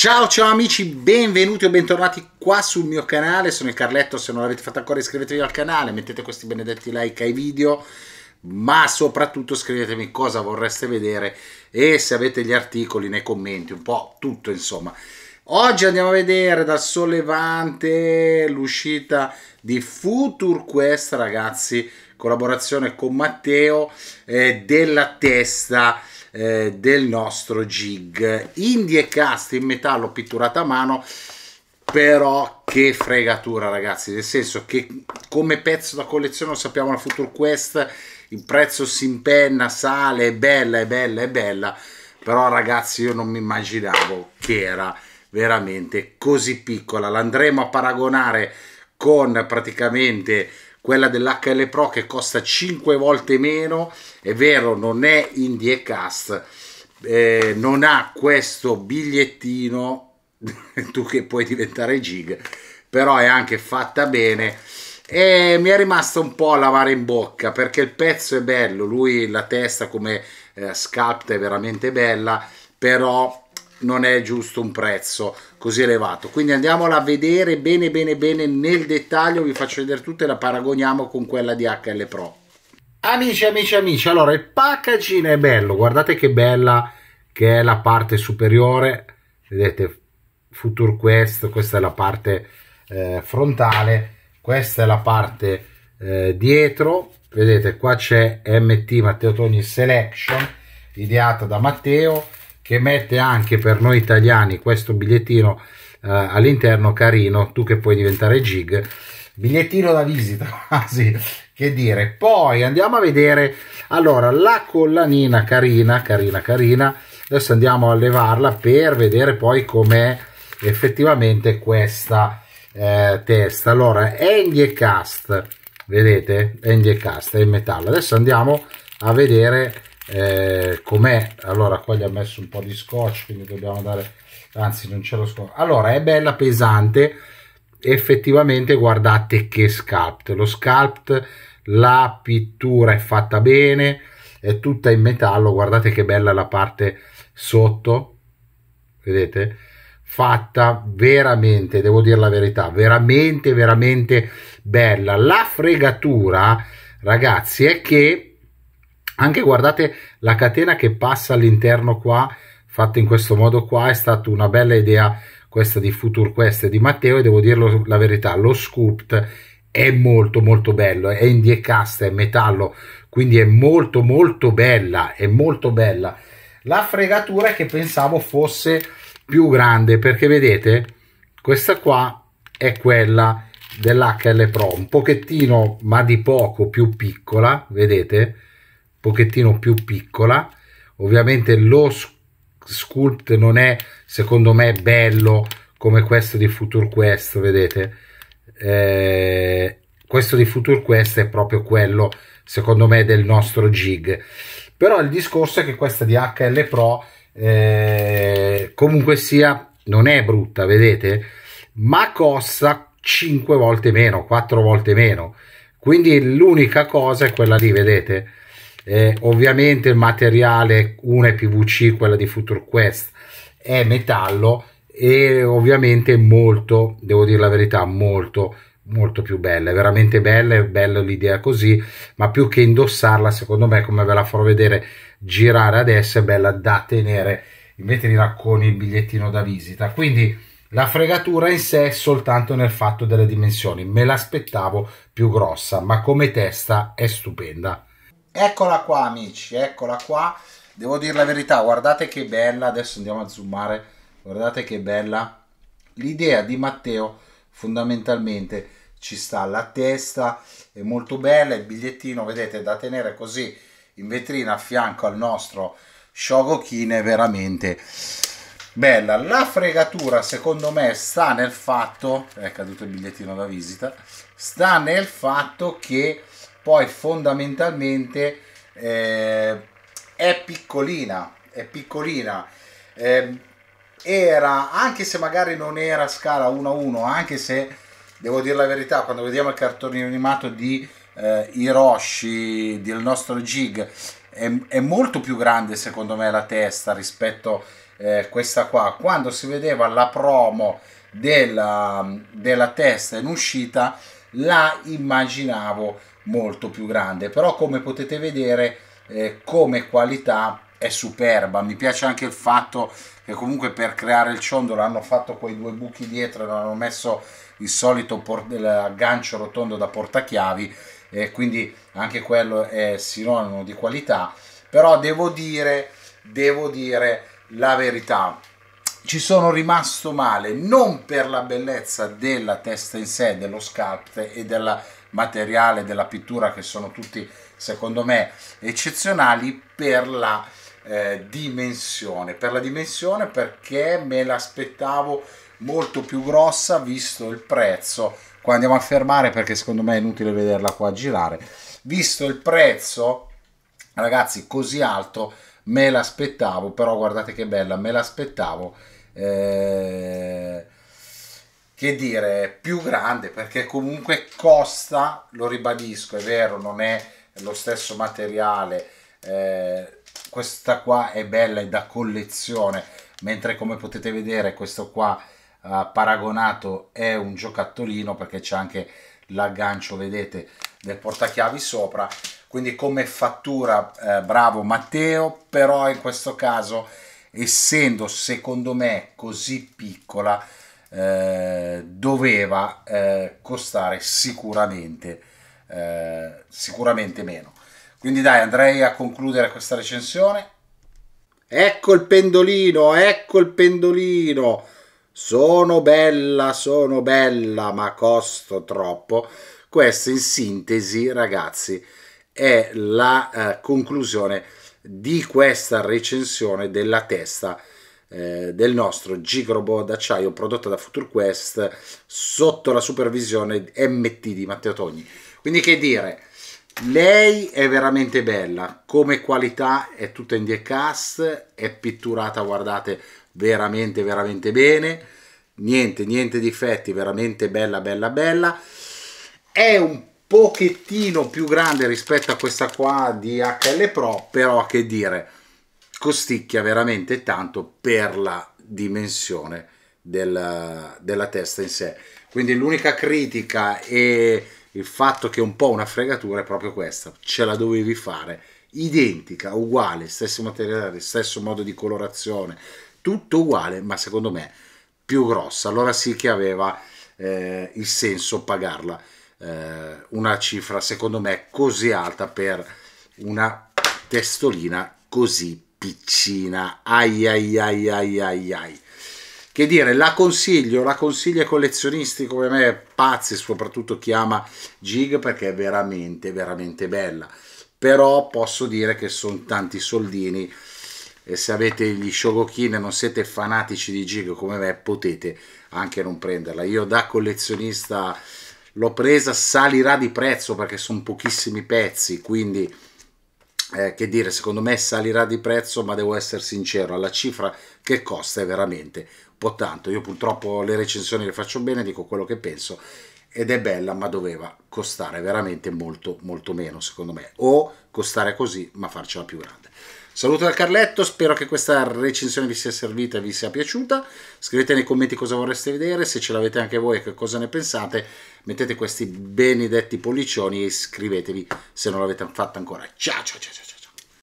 Ciao ciao amici, benvenuti o bentornati qua sul mio canale, sono il Carletto, se non l'avete fatto ancora iscrivetevi al canale, mettete questi benedetti like ai video, ma soprattutto scrivetemi cosa vorreste vedere e se avete gli articoli nei commenti, un po' tutto insomma. Oggi andiamo a vedere dal sollevante l'uscita di Future Quest ragazzi, collaborazione con Matteo eh, della testa eh, del nostro jig indie cast in metallo pitturata a mano però che fregatura ragazzi nel senso che come pezzo da collezione lo sappiamo la Future Quest il prezzo si impenna sale è bella è bella è bella però ragazzi io non mi immaginavo che era veramente così piccola l'andremo a paragonare con praticamente quella dell'HL Pro che costa 5 volte meno, è vero non è Indie Cast, eh, non ha questo bigliettino, tu che puoi diventare gig, però è anche fatta bene e mi è rimasto un po' a lavare in bocca perché il pezzo è bello, lui la testa come eh, sculpt è veramente bella, però non è giusto un prezzo così elevato quindi andiamola a vedere bene bene bene nel dettaglio vi faccio vedere tutte e la paragoniamo con quella di HL Pro amici amici amici allora il packaging è bello guardate che bella che è la parte superiore vedete Future Quest questa è la parte eh, frontale questa è la parte eh, dietro vedete qua c'è MT Matteo Toni Selection ideata da Matteo che mette anche per noi italiani questo bigliettino eh, all'interno carino, tu che puoi diventare gig, bigliettino da visita quasi, che dire. Poi andiamo a vedere, allora, la collanina carina, carina, carina, adesso andiamo a levarla per vedere poi com'è effettivamente questa eh, testa. Allora, Andy Cast, vedete? Andy Cast è in metallo. Adesso andiamo a vedere eh, com'è allora qua gli ha messo un po' di scotch quindi dobbiamo dare anzi non c'è lo scotch allora è bella pesante effettivamente guardate che sculpt lo sculpt la pittura è fatta bene è tutta in metallo guardate che bella la parte sotto vedete fatta veramente devo dire la verità veramente veramente bella la fregatura ragazzi è che anche guardate la catena che passa all'interno qua, fatta in questo modo qua, è stata una bella idea questa di Future Quest di Matteo e devo dirlo la verità, lo sculpt è molto molto bello, è in diecast, è metallo, quindi è molto molto bella, è molto bella. La fregatura è che pensavo fosse più grande perché vedete questa qua è quella dell'HL Pro, un pochettino ma di poco più piccola, vedete? pochettino più piccola ovviamente lo sculpt non è secondo me bello come questo di Future Quest vedete eh, questo di Future Quest è proprio quello secondo me del nostro jig però il discorso è che questa di HL Pro eh, comunque sia non è brutta vedete ma costa 5 volte meno 4 volte meno quindi l'unica cosa è quella lì vedete eh, ovviamente il materiale, una è PVC, quella di Future Quest, è metallo e ovviamente molto, devo dire la verità, molto molto più bella, è veramente bella, è bella l'idea così, ma più che indossarla, secondo me, come ve la farò vedere girare adesso, è bella da tenere invece di con il bigliettino da visita. Quindi la fregatura in sé è soltanto nel fatto delle dimensioni, me l'aspettavo più grossa, ma come testa è stupenda. Eccola qua amici, eccola qua. Devo dire la verità, guardate che bella, adesso andiamo a zoomare, guardate che bella. L'idea di Matteo fondamentalmente ci sta alla testa, è molto bella, il bigliettino vedete da tenere così in vetrina a fianco al nostro Shogokin è veramente bella. La fregatura secondo me sta nel fatto, è caduto il bigliettino da visita, sta nel fatto che poi fondamentalmente eh, è piccolina, è piccolina. Eh, era, anche se magari non era a scala 1-1, anche se, devo dire la verità, quando vediamo il cartone animato di eh, Hiroshi, del nostro Jig, è, è, molto più grande secondo me la testa rispetto a eh, questa qua. Quando si vedeva la promo della, della testa in uscita, la immaginavo molto più grande però come potete vedere eh, come qualità è superba mi piace anche il fatto che comunque per creare il ciondolo hanno fatto quei due buchi dietro e hanno messo il solito gancio rotondo da portachiavi eh, quindi anche quello è sinonimo di qualità però devo dire devo dire la verità ci sono rimasto male, non per la bellezza della testa in sé, dello sculpt e del materiale, della pittura, che sono tutti, secondo me, eccezionali, per la eh, dimensione. Per la dimensione perché me l'aspettavo molto più grossa, visto il prezzo. Qua andiamo a fermare perché secondo me è inutile vederla qua girare. Visto il prezzo, ragazzi, così alto, me l'aspettavo, però guardate che bella, me l'aspettavo eh, che dire, più grande perché comunque costa, lo ribadisco, è vero, non è lo stesso materiale, eh, questa qua è bella, è da collezione, mentre come potete vedere questo qua eh, paragonato è un giocattolino perché c'è anche l'aggancio, vedete, del portachiavi sopra, quindi come fattura eh, bravo Matteo, però in questo caso essendo secondo me così piccola eh, doveva eh, costare sicuramente eh, sicuramente meno quindi dai andrei a concludere questa recensione ecco il pendolino ecco il pendolino sono bella sono bella ma costo troppo questa in sintesi ragazzi è la eh, conclusione di questa recensione della testa eh, del nostro Gigrobo d'acciaio prodotta da FuturQuest sotto la supervisione MT di Matteo Togni. Quindi che dire, lei è veramente bella, come qualità è tutta in diecast, è pitturata, guardate, veramente veramente bene, niente, niente difetti, veramente bella bella bella. È un pochettino più grande rispetto a questa qua di HL Pro, però che dire, costicchia veramente tanto per la dimensione del, della testa in sé. Quindi l'unica critica e il fatto che è un po' una fregatura è proprio questa, ce la dovevi fare, identica, uguale, stesso materiale, stesso modo di colorazione, tutto uguale, ma secondo me più grossa, allora sì che aveva eh, il senso pagarla eh, una cifra secondo me così alta per una testolina così piccina. Ai ai ai ai ai ai. Che dire, la consiglio, la consiglio ai collezionisti come me, pazzi, soprattutto chi ama Gig perché è veramente, veramente bella. Però posso dire che sono tanti soldini e se avete gli Shogokin e non siete fanatici di Gig come me potete anche non prenderla. Io da collezionista l'ho presa salirà di prezzo perché sono pochissimi pezzi, quindi eh, che dire, secondo me salirà di prezzo, ma devo essere sincero, alla cifra che costa è veramente un po' tanto. Io purtroppo le recensioni le faccio bene, dico quello che penso ed è bella, ma doveva costare veramente molto molto meno, secondo me, o costare così, ma farcela più grande. Saluto da Carletto, spero che questa recensione vi sia servita e vi sia piaciuta. Scrivete nei commenti cosa vorreste vedere, se ce l'avete anche voi e che cosa ne pensate mettete questi benedetti pollicioni e iscrivetevi se non l'avete fatto ancora. Ciao ciao ciao ciao.